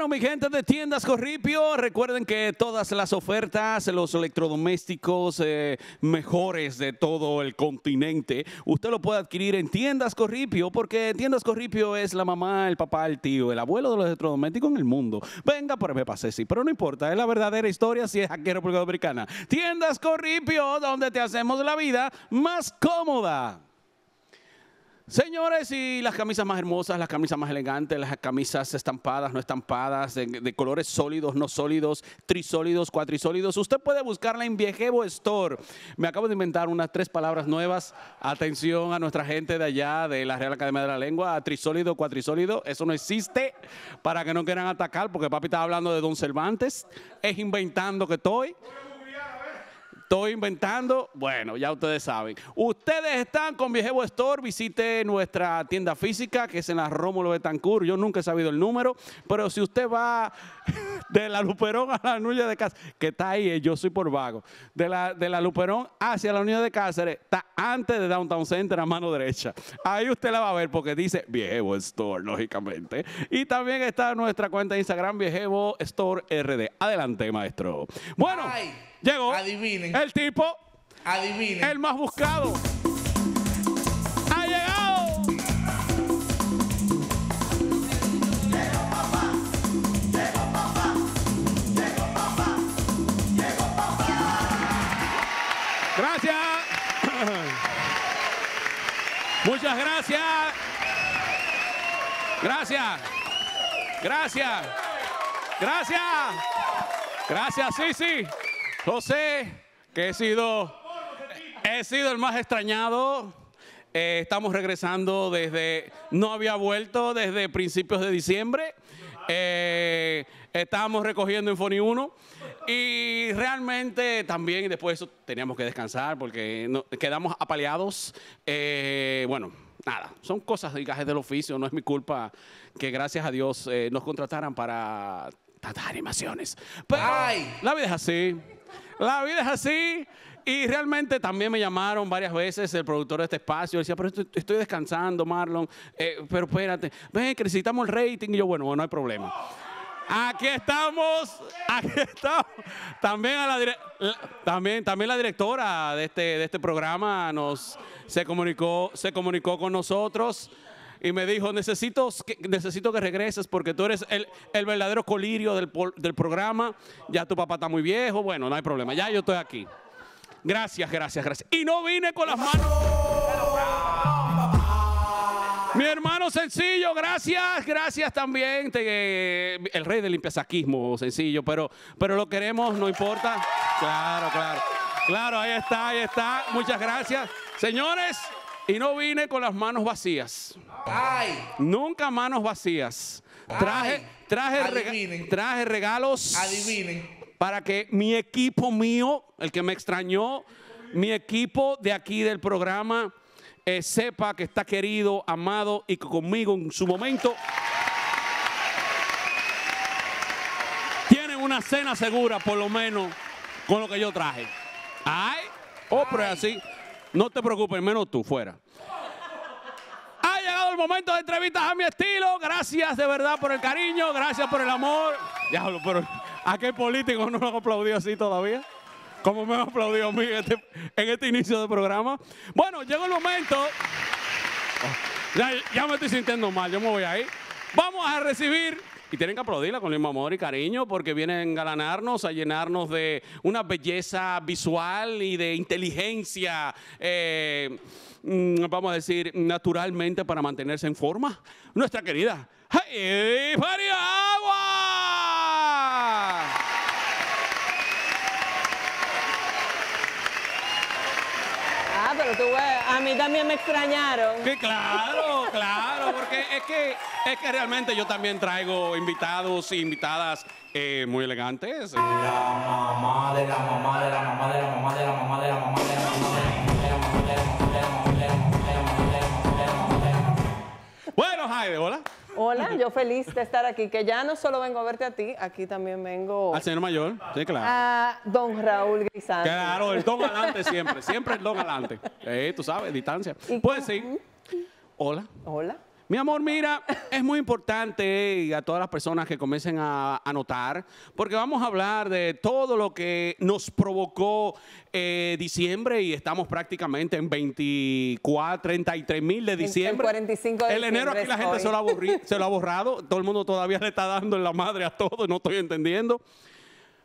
Bueno, mi gente de Tiendas Corripio, recuerden que todas las ofertas, los electrodomésticos eh, mejores de todo el continente, usted lo puede adquirir en Tiendas Corripio, porque Tiendas Corripio es la mamá, el papá, el tío, el abuelo de los electrodomésticos en el mundo. Venga, por me pasé, sí, pero no importa, es la verdadera historia si es aquí en República Dominicana. Tiendas Corripio, donde te hacemos la vida más cómoda. Señores, y las camisas más hermosas, las camisas más elegantes, las camisas estampadas, no estampadas, de, colores sólidos, no sólidos, trisólidos, cuatrisólidos. Usted puede buscarla en Viejevo Store. Me acabo de inventar unas tres palabras nuevas. Atención a nuestra gente de allá, de la Real Academia de la Lengua. Trisólido, cuatrisólido, eso no existe para que no quieran atacar, porque papi está hablando de Don Cervantes. Es inventando que estoy estoy inventando, bueno, ya ustedes saben. Ustedes están con Viejevo Store, visite nuestra tienda física que es en la Rómulo Betancourt. Yo nunca he sabido el número, pero si usted va de la Luperón a la Nuña de Cáceres, que está ahí, eh, yo soy por vago, de la, de la Luperón hacia la Unión de Cáceres, está antes de Downtown Center a mano derecha. Ahí usted la va a ver porque dice Viejevo Store, lógicamente. Y también está nuestra cuenta de Instagram, Viejevo Store RD. Adelante, maestro. Bueno. Llegó. Adivinen. El tipo. Adivinen. El más buscado. Ha llegado. Llegó papá. Llegó papá. Llegó papá. Llegó papá. Gracias. Muchas gracias. Gracias. Gracias. Gracias. Gracias, sí, sí. José, que he sido, he sido el más extrañado. Eh, estamos regresando desde, no había vuelto desde principios de diciembre. Eh, estábamos recogiendo Infony 1 y realmente también después teníamos que descansar porque quedamos apaleados. Eh, bueno, nada, son cosas del oficio, no es mi culpa que gracias a Dios nos contrataran para tantas animaciones. Pero la vida es así. La vida es así. Y realmente también me llamaron varias veces el productor de este espacio. Decía, pero estoy, descansando, Marlon. Eh, pero espérate, ven, que necesitamos el rating. Y yo, bueno, no hay problema. Aquí estamos, aquí estamos. También, a la, también, también la directora de este, de este programa nos, se, comunicó, se comunicó con nosotros y me dijo, necesito que, necesito que regreses porque tú eres el, verdadero colirio del, programa, ya tu papá está muy viejo, bueno, no hay problema, ya yo estoy aquí. Gracias, gracias, gracias. Y no vine con las manos. Mi hermano sencillo, gracias, gracias también. Te, eh, el rey del limpiezaquismo sencillo, pero, pero lo queremos, no importa. Claro, claro. Claro, ahí está, ahí está. Muchas gracias. Señores, y no vine con las manos vacías. Ay. Nunca manos vacías. Traje, traje, traje regalos. Adivinen. Para que mi equipo mío, el que me extrañó, mi equipo de aquí del programa, eh, sepa que está querido, amado y que conmigo en su momento tienen una cena segura, por lo menos, con lo que yo traje. Ay, oh, pero es así. No te preocupes, menos tú, fuera. Ha llegado el momento de entrevistas a mi estilo. Gracias de verdad por el cariño, gracias por el amor. Ya, pero ¿a qué político no lo aplaudió así todavía? ¿Cómo me han aplaudido a mí este, en este inicio de programa. Bueno, llegó el momento. Oh, ya, ya me estoy sintiendo mal, yo me voy ahí. Vamos a recibir y tienen que aplaudirla con el mismo amor y cariño porque vienen a galanarnos, a llenarnos de una belleza visual y de inteligencia, eh, mm, vamos a decir, naturalmente para mantenerse en forma. Nuestra querida Hey, Agua. Ah, pero tú ves a mí también me extrañaron. Que claro, claro, porque es que, es que realmente yo también traigo invitados e invitadas eh, muy elegantes. La mamá de la mamá de la mamá de la feliz de estar aquí, que ya no solo vengo a verte a ti, aquí también vengo... Al señor mayor, sí, claro. A don Raúl Grisanti. Claro, el don adelante siempre, siempre el don adelante. Eh, tú sabes, distancia. Pues sí. Hola. Hola. Mi amor, mira, es muy importante a todas las personas que comiencen a anotar, porque vamos a hablar de todo lo que nos provocó eh, diciembre y estamos prácticamente en 24, 33 mil de diciembre. El, 45 de enero aquí la gente se lo, ha se lo ha borrado, todo el mundo todavía le está dando en la madre a todo, no estoy entendiendo.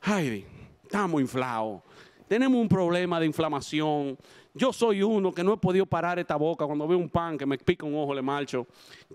Heidi, estamos inflados tenemos un problema de inflamación, yo soy uno que no he podido parar esta boca cuando veo un pan que me pica un ojo, le marcho.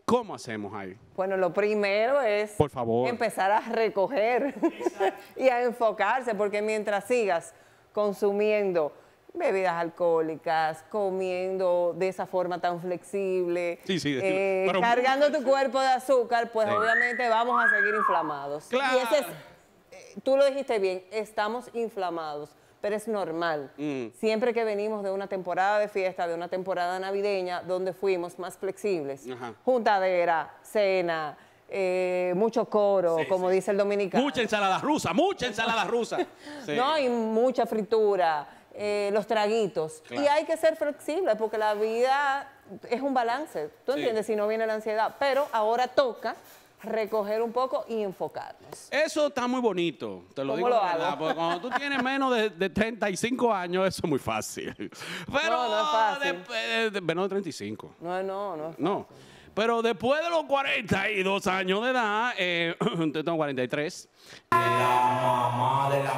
¿Cómo hacemos ahí? Bueno, lo primero es Por favor. empezar a recoger y a enfocarse, porque mientras sigas consumiendo bebidas alcohólicas, comiendo de esa forma tan flexible, eh, cargando tu cuerpo de azúcar, pues obviamente vamos a seguir inflamados. Y eh, tú lo dijiste bien, estamos inflamados pero es normal. Mm. Siempre que venimos de una temporada de fiesta, de una temporada navideña, donde fuimos más flexibles, juntadera, cena, eh, mucho coro, como dice el dominicano. Mucha ensalada rusa, mucha ensalada rusa. No, y mucha fritura, eh, los traguitos. Y hay que ser flexible, porque la vida es un balance. ¿Tú entiendes? Si no viene la ansiedad. Pero ahora toca recoger un poco y enfocarnos. Eso está muy bonito, te lo digo. Lo hago? Porque cuando tú tienes menos de, de, 35 años, eso es muy fácil. Pero no, no es fácil. menos de 35. No, no, no. No. Pero después de los 42 años de edad, eh, tengo 43. De la mamá de la. Eh,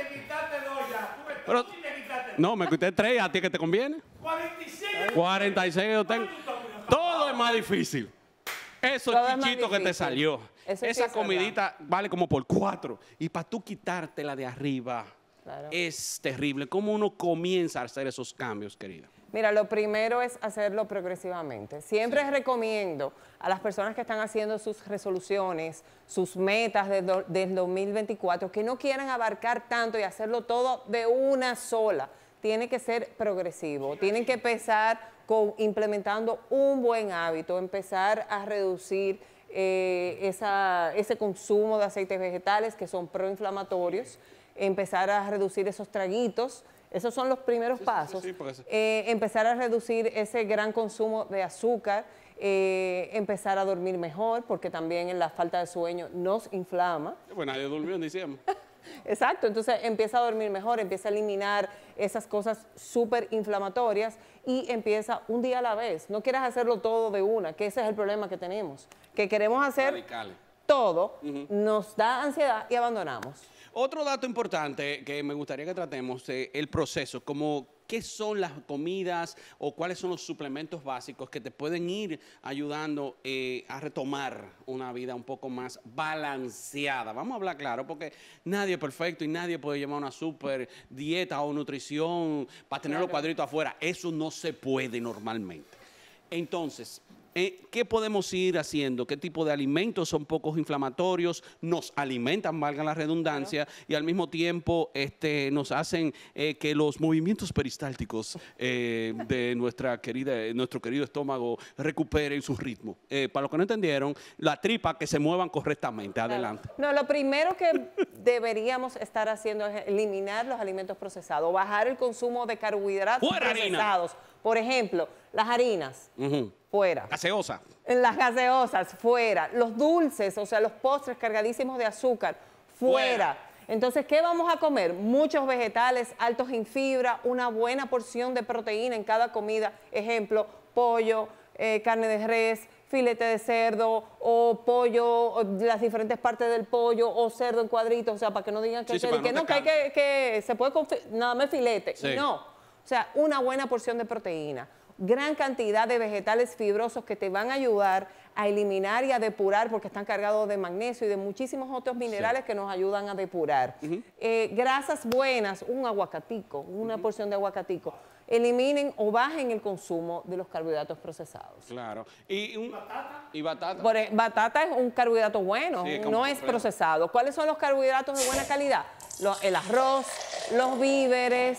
eh, te quitaste dos ya. Tú me te No, me quité tres, a ti que te conviene. 46. 46 yo tengo. Todo es más difícil. Eso es que te salió. esa comidita vale como por cuatro. Y para tú quitártela de arriba, es terrible. ¿Cómo uno comienza a hacer esos cambios, querida? Mira, lo primero es hacerlo progresivamente. Siempre recomiendo a las personas que están haciendo sus resoluciones, sus metas del 2024, que no quieran abarcar tanto y hacerlo todo de una sola tiene que ser progresivo, tienen que empezar con, implementando un buen hábito, empezar a reducir eh, esa, ese consumo de aceites vegetales que son proinflamatorios, empezar a reducir esos traguitos, esos son los primeros pasos. Eh, empezar a reducir ese gran consumo de azúcar, eh, empezar a dormir mejor, porque también la falta de sueño nos inflama. Bueno, nadie durmió en diciembre. Exacto, entonces empieza a dormir mejor, empieza a eliminar esas cosas súper inflamatorias y empieza un día a la vez. No quieras hacerlo todo de una, que ese es el problema que tenemos, que queremos hacer todo, nos da ansiedad y abandonamos. Otro dato importante que me gustaría que tratemos, es el proceso, como qué son las comidas o cuáles son los suplementos básicos que te pueden ir ayudando eh, a retomar una vida un poco más balanceada. Vamos a hablar claro, porque nadie es perfecto y nadie puede llevar una super dieta o nutrición para tener los cuadritos afuera. Eso no se puede normalmente. Entonces, eh, ¿qué podemos ir haciendo? ¿Qué tipo de alimentos son pocos inflamatorios? Nos alimentan, valga la redundancia, y al mismo tiempo este, nos hacen eh, que los movimientos peristálticos eh, de nuestra querida, nuestro querido estómago recuperen su ritmo. para los que no entendieron, la tripa que se muevan correctamente. Adelante. No, lo primero que deberíamos estar haciendo es eliminar los alimentos procesados, bajar el consumo de carbohidratos procesados. Por ejemplo, las harinas, fuera. Gaseosa. Las gaseosas, fuera. Los dulces, o sea, los postres cargadísimos de azúcar, fuera. Entonces, ¿qué vamos a comer? Muchos vegetales altos en fibra, una buena porción de proteína en cada comida. Ejemplo, pollo, eh, carne de res, filete de cerdo o pollo, las diferentes partes del pollo o cerdo en cuadritos, o sea, para que no digan que, sí, no, que, hay que, se puede nada más filete. No, o sea, una buena porción de proteína, gran cantidad de vegetales fibrosos que te van a ayudar a eliminar y a depurar porque están cargados de magnesio y de muchísimos otros minerales que nos ayudan a depurar. Eh, grasas buenas, un aguacatico, una porción de aguacatico. Eliminen o bajen el consumo de los carbohidratos procesados. Claro. ¿Y, un, batata? ¿Y batata? Por, e, batata es un carbohidrato bueno, no es procesado. ¿Cuáles son los carbohidratos de buena calidad? el arroz, los víveres,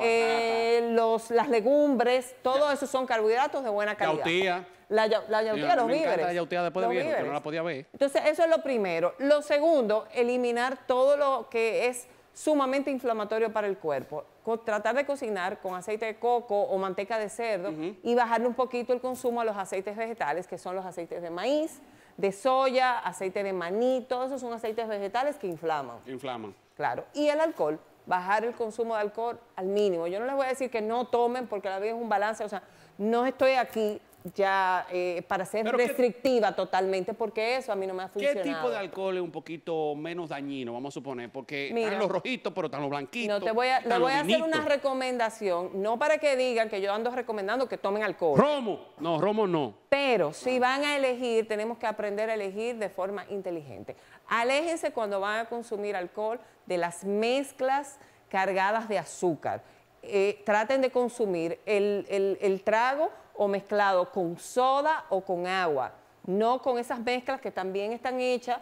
eh, los, las legumbres, todo eso son carbohidratos de buena calidad. Yautía. La, la yautía, los víveres. la yautía después de viejo, no la podía ver. Entonces, eso es lo primero. Lo segundo, eliminar todo lo que es sumamente inflamatorio para el cuerpo. Tratar de cocinar con aceite de coco o manteca de cerdo y bajarle un poquito el consumo a los aceites vegetales, que son los aceites de maíz, de soya, aceite de maní, todos esos son aceites vegetales que inflaman. Inflaman. Claro. Y el alcohol bajar el consumo de alcohol al mínimo. Yo no les voy a decir que no tomen porque la vida es un balance, o sea, no estoy aquí ya eh, para ser restrictiva totalmente, porque eso a mí no me ha funcionado. ¿Qué tipo de alcohol es un poquito menos dañino, vamos a suponer? Porque están los rojitos, pero están los blanquitos. No, te voy a, le voy a hacer una recomendación, no para que digan que yo ando recomendando que tomen alcohol. Romo, no, romo no. Pero si van a elegir, tenemos que aprender a elegir de forma inteligente. Aléjense cuando van a consumir alcohol de las mezclas cargadas de azúcar. Eh, traten de consumir el, trago o mezclado con soda o con agua, no con esas mezclas que también están hechas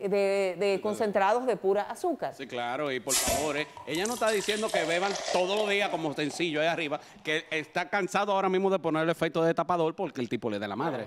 de, concentrados de pura azúcar. Sí, claro, y por favor, eh, ella no está diciendo que beban todo los días como sencillo ahí arriba, que está cansado ahora mismo de poner el efecto de tapador porque el tipo le da la madre.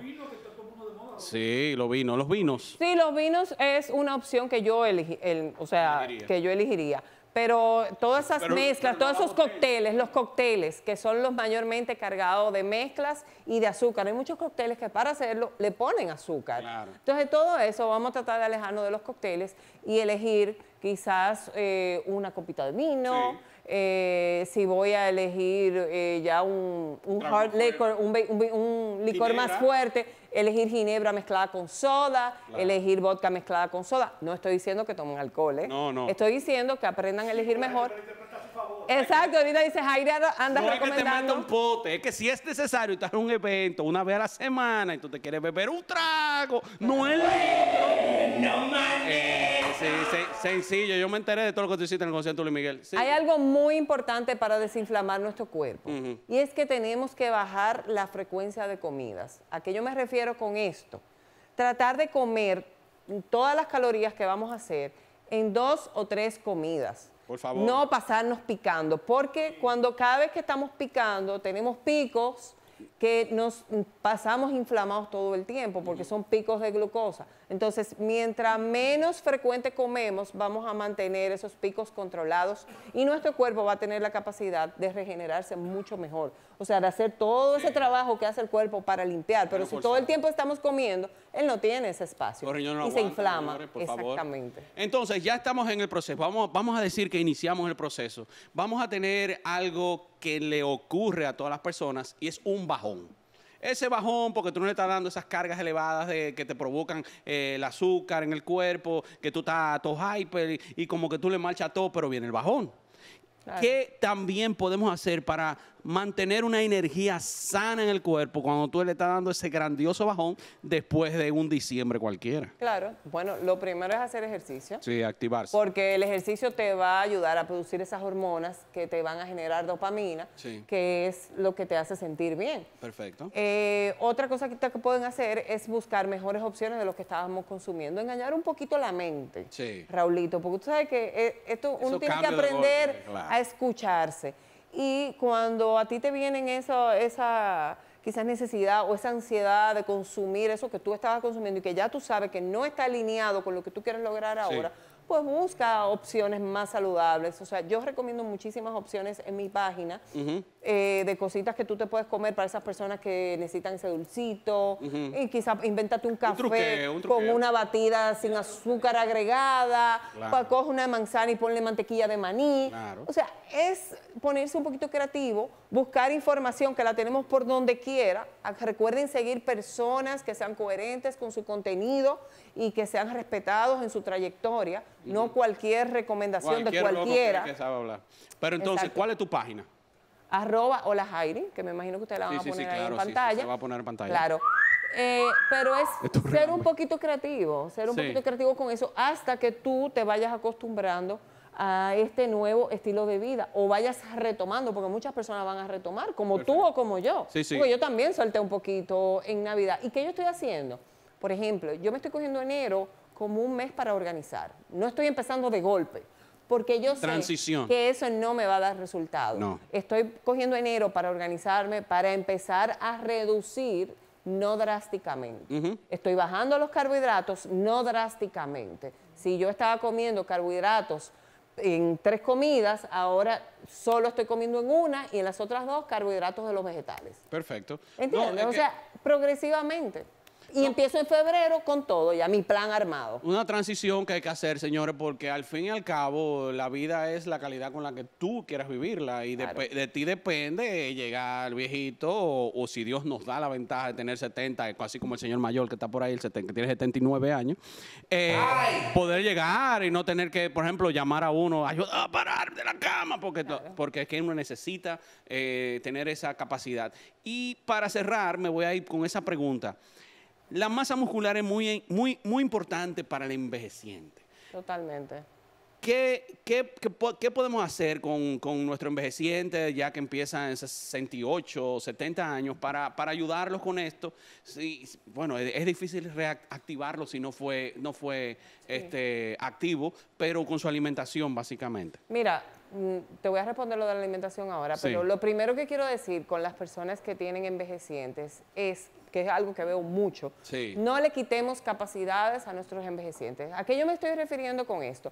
Sí, los vinos, los vinos. Sí, los vinos es una opción que yo o sea, elegiría. que yo elegiría. Pero todas esas mezclas, todos esos cócteles, los cócteles, que son los mayormente cargados de mezclas y de azúcar. Hay muchos cócteles que para hacerlo le ponen azúcar. Entonces, todo eso vamos a tratar de alejarnos de los cócteles y elegir quizás eh, una copita de vino eh, si voy a elegir eh, ya un, un hard liquor, un, un, licor más fuerte, elegir ginebra mezclada con soda, elegir vodka mezclada con soda. No estoy diciendo que tomen alcohol, ¿eh? Estoy diciendo que aprendan a elegir mejor. Exacto, ahorita dice Jaira anda no Es que te manda un pote, es que si es necesario estar en un evento una vez a la semana y tú te quieres beber un trago, no es No eh, mames. Sí, sencillo, yo me enteré de todo lo que tú hiciste en el concierto Luis Miguel. Hay algo muy importante para desinflamar nuestro cuerpo y es que tenemos que bajar la frecuencia de comidas. ¿A qué yo me refiero con esto? Tratar de comer todas las calorías que vamos a hacer en dos o tres comidas. No pasarnos picando, porque cuando cada vez que estamos picando tenemos picos que nos pasamos inflamados todo el tiempo porque son picos de glucosa. Entonces, mientras menos frecuente comemos, vamos a mantener esos picos controlados y nuestro cuerpo va a tener la capacidad de regenerarse mucho mejor. O sea, de hacer todo ese trabajo que hace el cuerpo para limpiar. Pero, si todo el tiempo estamos comiendo, él no tiene ese espacio y se inflama. Exactamente. Entonces, ya estamos en el proceso. Vamos, vamos a decir que iniciamos el proceso. Vamos a tener algo que le ocurre a todas las personas y es un bajo ese bajón, porque tú no le estás dando esas cargas elevadas de, que te provocan eh, el azúcar en el cuerpo, que tú estás todo hyper y, y como que tú le marchas todo, pero viene el bajón. ¿Qué también podemos hacer para mantener una energía sana en el cuerpo cuando tú le estás dando ese grandioso bajón después de un diciembre cualquiera. Claro, bueno, lo primero es hacer ejercicio. Sí, activarse. Porque el ejercicio te va a ayudar a producir esas hormonas que te van a generar dopamina, que es lo que te hace sentir bien. Perfecto. Eh, otra cosa que, pueden hacer es buscar mejores opciones de lo que estábamos consumiendo, engañar un poquito la mente, sí. Raulito, porque tú sabes que eh, esto uno tiene que aprender a escucharse. Y cuando a ti te vienen esa quizás necesidad o esa ansiedad de consumir eso que tú estabas consumiendo y que ya tú sabes que no está alineado con lo que tú quieres lograr ahora, pues busca opciones más saludables. O sea, yo recomiendo muchísimas opciones en mi página eh, de cositas que tú te puedes comer para esas personas que necesitan ese dulcito. Y quizás invéntate un café con una batida sin azúcar agregada. O coge una manzana y ponle mantequilla de maní. O sea, es ponerse un poquito creativo, buscar información que la tenemos por donde quiera. Recuerden seguir personas que sean coherentes con su contenido y que sean respetados en su trayectoria, no cualquier recomendación de cualquiera. Pero entonces, ¿cuál es tu página? Arroba hola Jairi, que me imagino que usted la van a poner en pantalla. va a poner en pantalla. Claro. Eh, pero es ser un pues. poquito creativo, ser un poquito creativo con eso hasta que tú te vayas acostumbrando a este nuevo estilo de vida o vayas retomando, porque muchas personas van a retomar, como tú o como yo. Sí, sí. Porque yo también solté un poquito en Navidad. ¿Y qué yo estoy haciendo? Por ejemplo, yo me estoy cogiendo enero como un mes para organizar. No estoy empezando de golpe, porque yo sé que eso no me va a dar resultado. Estoy cogiendo enero para organizarme, para empezar a reducir no drásticamente. Estoy bajando los carbohidratos no drásticamente. Si yo estaba comiendo carbohidratos en tres comidas, ahora solo estoy comiendo en una y en las otras dos carbohidratos de los vegetales. Perfecto. ¿Entiendes? o sea, progresivamente. Y empiezo en febrero con todo, ya mi plan armado. Una transición que hay que hacer, señores, porque al fin y al cabo la vida es la calidad con la que tú quieras vivirla y de, ti depende llegar viejito o, si Dios nos da la ventaja de tener 70, así como el señor mayor que está por ahí, el 70, que tiene 79 años, eh, poder llegar y no tener que, por ejemplo, llamar a uno, ayuda a parar de la cama, porque, porque es que uno necesita eh, tener esa capacidad. Y para cerrar, me voy a ir con esa pregunta la masa muscular es muy, muy, muy importante para el envejeciente. Totalmente. ¿Qué, qué, podemos hacer con, nuestro envejeciente ya que empieza en 68, o 70 años para, ayudarlos con esto? Sí, bueno, es, difícil reactivarlo si no fue, no fue este, activo, pero con su alimentación básicamente. Mira, Mm, te voy a responder lo de la alimentación ahora, pero lo primero que quiero decir con las personas que tienen envejecientes es, que es algo que veo mucho, no le quitemos capacidades a nuestros envejecientes. ¿A qué yo me estoy refiriendo con esto?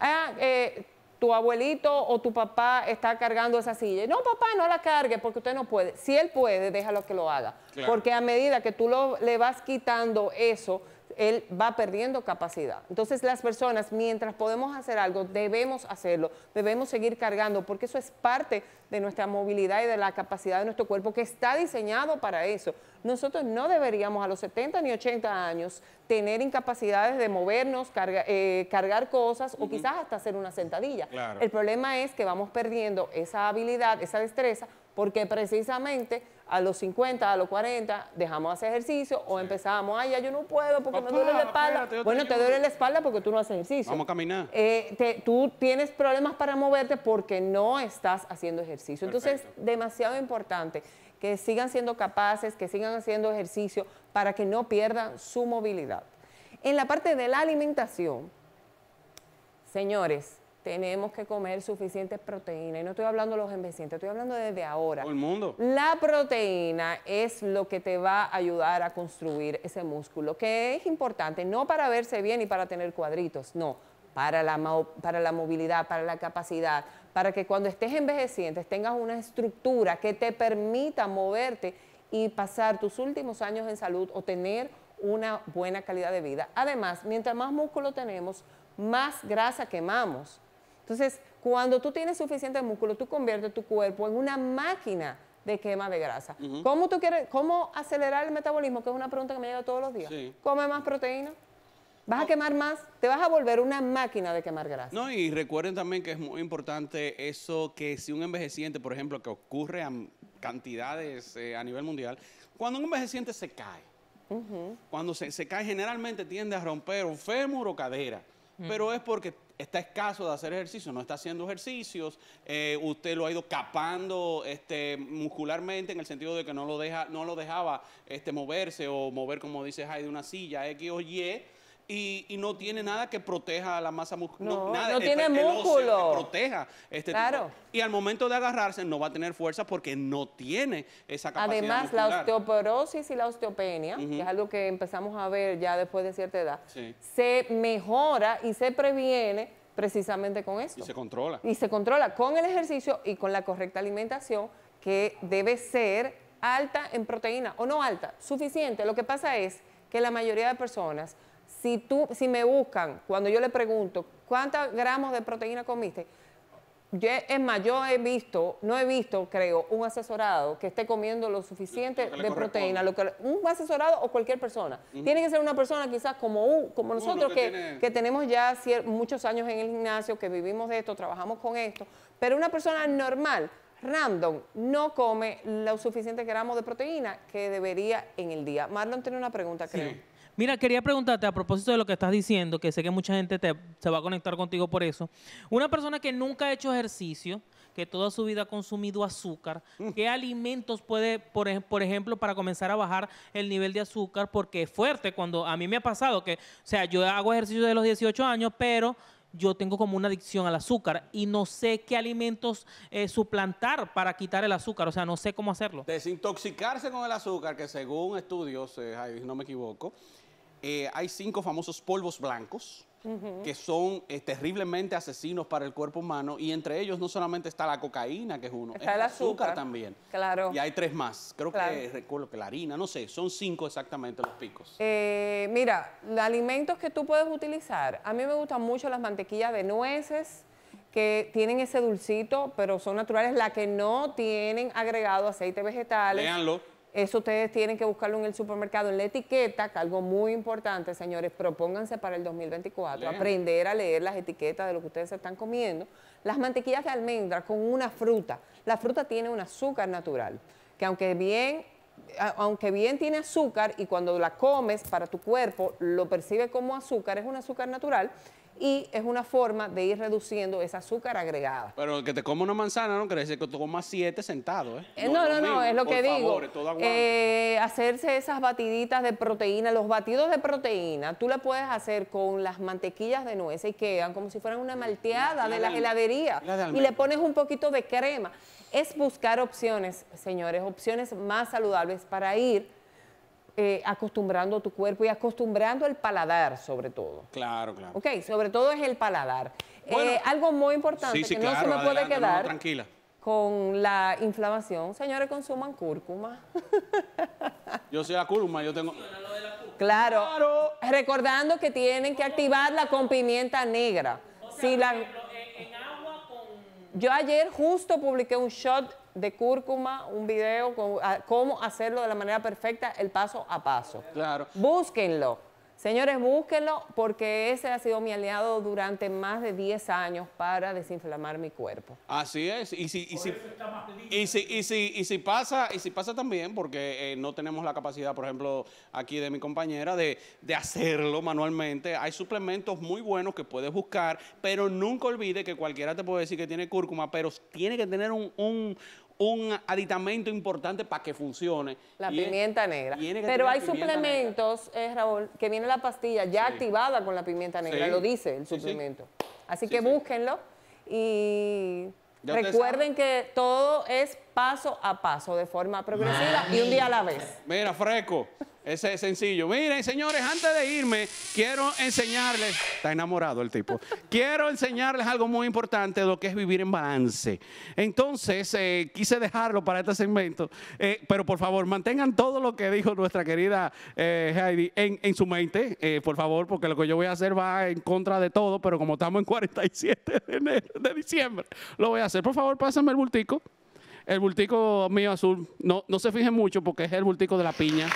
Ah, eh, tu abuelito o tu papá está cargando esa silla. No, papá, no la cargue porque usted no puede. Si él puede, déjalo que lo haga. Porque a medida que tú lo, le vas quitando eso, él va perdiendo capacidad. Entonces las personas, mientras podemos hacer algo, debemos hacerlo, debemos seguir cargando, porque eso es parte de nuestra movilidad y de la capacidad de nuestro cuerpo que está diseñado para eso. Nosotros no deberíamos a los 70 ni 80 años tener incapacidades de movernos, eh, cargar cosas o quizás hasta hacer una sentadilla. El problema es que vamos perdiendo esa habilidad, esa destreza porque precisamente a los 50, a los 40, dejamos de hacer ejercicio o empezamos, ay, ya yo no puedo porque me duele la espalda. bueno, te duele la espalda porque tú no haces ejercicio. Vamos a caminar. Eh, tú tienes problemas para moverte porque no estás haciendo ejercicio. Entonces, es demasiado importante que sigan siendo capaces, que sigan haciendo ejercicio para que no pierdan su movilidad. En la parte de la alimentación, señores, tenemos que comer suficientes proteínas. Y no estoy hablando de los envejecientes, estoy hablando desde ahora. Todo el mundo. La proteína es lo que te va a ayudar a construir ese músculo, que es importante, no para verse bien y para tener cuadritos, no. Para la, para la movilidad, para la capacidad, para que cuando estés envejeciente tengas una estructura que te permita moverte y pasar tus últimos años en salud o tener una buena calidad de vida. Además, mientras más músculo tenemos, más grasa quemamos. Entonces, cuando tú tienes suficiente músculo, tú conviertes tu cuerpo en una máquina de quema de grasa. ¿Cómo tú quieres, cómo acelerar el metabolismo? Que es una pregunta que me llega todos los días. Come más proteína. Vas a quemar más, te vas a volver una máquina de quemar grasa. No, y recuerden también que es muy importante eso que si un envejeciente, por ejemplo, que ocurre a cantidades eh, a nivel mundial, cuando un envejeciente se cae, cuando se, cae generalmente tiende a romper un fémur o cadera, pero es porque está escaso de hacer ejercicio, no está haciendo ejercicios, eh, usted lo ha ido capando este, muscularmente en el sentido de que no lo, deja, no lo dejaba este, moverse o mover, como dice Hay de una silla X o Y, y, no tiene nada que proteja a la masa muscular. No, no, músculo. no tiene músculo. que proteja este claro. Y al momento de agarrarse no va a tener fuerza porque no tiene esa capacidad. Además, la osteoporosis y la osteopenia, que es algo que empezamos a ver ya después de cierta edad, se mejora y se previene precisamente con esto. Y se controla. Y se controla con el ejercicio y con la correcta alimentación que debe ser alta en proteína o no alta, suficiente. Lo que pasa es que la mayoría de personas si, tú, si me buscan, cuando yo le pregunto, ¿cuántos gramos de proteína comiste? Yo, es más, yo he visto, no he visto, creo, un asesorado que esté comiendo lo suficiente de proteína. Lo que, un asesorado o cualquier persona. Tiene que ser una persona quizás como, como nosotros que, tenemos ya muchos años en el gimnasio, que vivimos de esto, trabajamos con esto. Pero una persona normal, random, no come los suficientes gramos de proteína que debería en el día. Marlon tiene una pregunta, creo. Mira, quería preguntarte a propósito de lo que estás diciendo, que sé que mucha gente se va a conectar contigo por eso. Una persona que nunca ha hecho ejercicio, que toda su vida ha consumido azúcar, mm. ¿qué alimentos puede, por, por, ejemplo, para comenzar a bajar el nivel de azúcar? Porque es fuerte cuando a mí me ha pasado que, o sea, yo hago ejercicio de los 18 años, pero yo tengo como una adicción al azúcar y no sé qué alimentos eh, suplantar para quitar el azúcar, o sea, no sé cómo hacerlo. Desintoxicarse con el azúcar, que según estudios, eh, no me equivoco, eh, hay cinco famosos polvos blancos que son eh, terriblemente asesinos para el cuerpo humano y entre ellos no solamente está la cocaína, que es uno, está el azúcar, también. Claro. Y hay tres más, creo que recuerdo que la harina, no sé, son cinco exactamente los picos. Eh, mira, alimentos que tú puedes utilizar, a mí me gustan mucho las mantequillas de nueces, que tienen ese dulcito, pero son naturales, las que no tienen agregado aceite vegetal. Veanlo. Eso ustedes tienen que buscarlo en el supermercado, en la etiqueta, que algo muy importante, señores, propónganse para el 2024, aprender a leer las etiquetas de lo que ustedes están comiendo. Las mantequillas de almendra con una fruta. La fruta tiene un azúcar natural, que aunque bien aunque bien tiene azúcar y cuando la comes para tu cuerpo lo percibe como azúcar, es un azúcar natural y es una forma de ir reduciendo ese azúcar agregada. Pero que te coma una manzana no quiere decir que tú comas siete sentado, ¿eh? no, eh, no, no, es lo que digo. Todo eh, hacerse esas batiditas de proteína, los batidos de proteína, tú la puedes hacer con las mantequillas de nueces y quedan como si fueran una malteada de, la heladería. y le pones un poquito de crema. Es buscar opciones, señores, opciones más saludables para ir eh, acostumbrando tu cuerpo y acostumbrando el paladar, sobre todo. Claro, claro. Ok, sobre todo es el paladar. Eh, algo muy importante que no se me puede quedar. tranquila. Con la inflamación, señores, consuman cúrcuma. yo soy la cúrcuma, yo tengo. Claro, claro. Recordando que tienen que activarla con pimienta negra. si la... en agua con... Yo ayer justo publiqué un shot de cúrcuma, un video con ah, cómo hacerlo de la manera perfecta, el paso a paso. Claro. Búsquenlo. Señores, búsquenlo porque ese ha sido mi aliado durante más de 10 años para desinflamar mi cuerpo. Así es. Y si, y si, y si, y si, pasa, y si pasa también, porque eh, no tenemos la capacidad, por ejemplo, aquí de mi compañera, de, hacerlo manualmente, hay suplementos muy buenos que puedes buscar, pero nunca olvide que cualquiera te puede decir que tiene cúrcuma, pero tiene que tener un un aditamento importante para que funcione. La pimienta negra. Pero hay suplementos, eh, Raúl, que viene la pastilla ya activada con la pimienta negra, lo dice el suplemento. Así que búsquenlo y recuerden que todo es paso a paso, de forma progresiva y un día a la vez. Mira, fresco. Ese es sencillo. Miren, señores, antes de irme, quiero enseñarles, está enamorado el tipo, quiero enseñarles algo muy importante de lo que es vivir en balance. Entonces, eh, quise dejarlo para este segmento, eh, pero por favor, mantengan todo lo que dijo nuestra querida eh, Heidi en, su mente, por favor, porque lo que yo voy a hacer va en contra de todo, pero como estamos en 47 de, diciembre, lo voy a hacer. Por favor, pásenme el bultico. El bultico mío azul, no, no se fijen mucho porque es el bultico de la piña.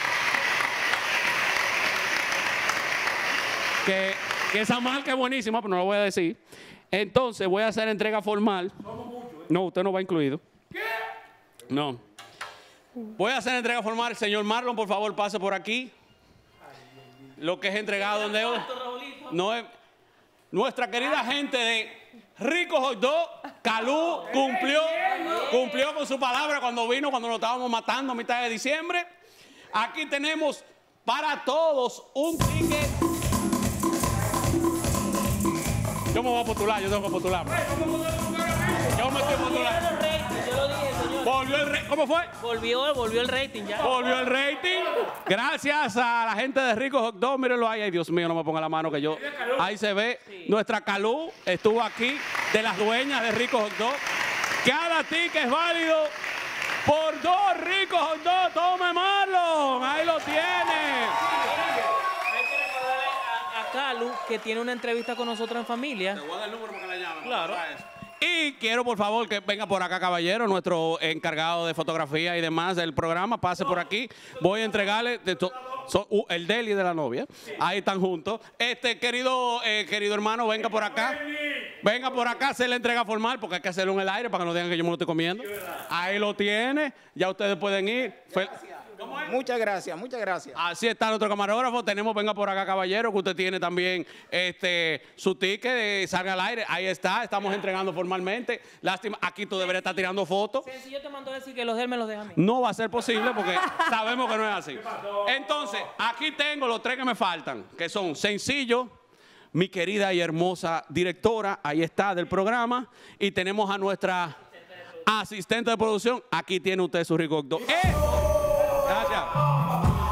Que, esa marca es buenísima, pero no lo voy a decir. Entonces voy a hacer entrega formal. No, usted no va incluido. ¿Qué? No. Voy a hacer entrega formal. Señor Marlon, por favor, pase por aquí. Lo que es entregado donde hoy. Nuestra querida gente de Rico Hot Calú, cumplió, cumplió con su palabra cuando vino, cuando lo estábamos matando a mitad de diciembre. Aquí tenemos para todos un ticket. Yo me voy a postular, yo tengo que postular. Yo me estoy postulando. Volvió el rating, ¿Cómo fue? Volvió, volvió el rating ya. Volvió el rating. Gracias a la gente de Rico Hot Dog. Mírenlo ahí. Dios mío, no me ponga la mano que yo. Ahí se ve. Nuestra Calú estuvo aquí, de las dueñas de Rico Hot Dog. Cada ticket es válido por dos Rico Hot Dog. Tome Marlon. Ahí lo tiene que tiene una entrevista con nosotros en familia. voy a dar el número para que la Y quiero, por favor, que venga por acá, caballero, nuestro encargado de fotografía y demás del programa. Pase por aquí. Voy a entregarle uh, el deli de la novia. Ahí están juntos. Este querido, eh, querido hermano, venga por acá. Venga por acá, se le entrega formal porque hay que hacerlo en el aire para que no digan que yo me lo estoy comiendo. Ahí lo tiene. Ya ustedes pueden ir. Muchas gracias, muchas gracias. Así está nuestro camarógrafo. Tenemos, venga por acá, caballero, que usted tiene también este su ticket de Salga al Aire. Ahí está, estamos entregando formalmente. Lástima, aquí tú deberías estar tirando fotos. Sencillo te mando decir que los me los deja a mí. No va a ser posible porque sabemos que no es así. Entonces, aquí tengo los tres que me faltan, que son Sencillo, mi querida y hermosa directora, ahí está, del programa, y tenemos a nuestra asistente de producción. Aquí tiene usted su rico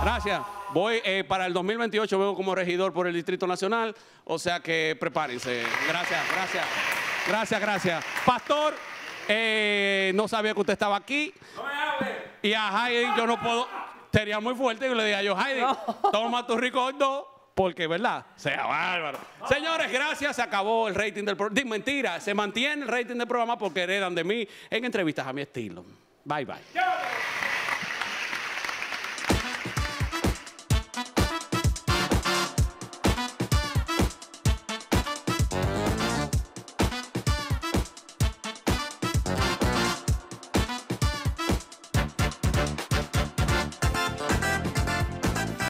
Gracias. Voy eh, para el 2028, vengo como regidor por el Distrito Nacional, o sea que prepárense. Gracias, gracias, gracias, gracias. Pastor, eh, no sabía que usted estaba aquí. No me hable. Y a Heidi yo no puedo, sería muy fuerte y le dije yo, Heidi, toma tu recuerdo porque, ¿verdad? Sea bárbaro. Señores, gracias, se acabó el rating del programa. Mentira, se mantiene el rating del programa porque heredan de mí en entrevistas a mi estilo. Bye, bye.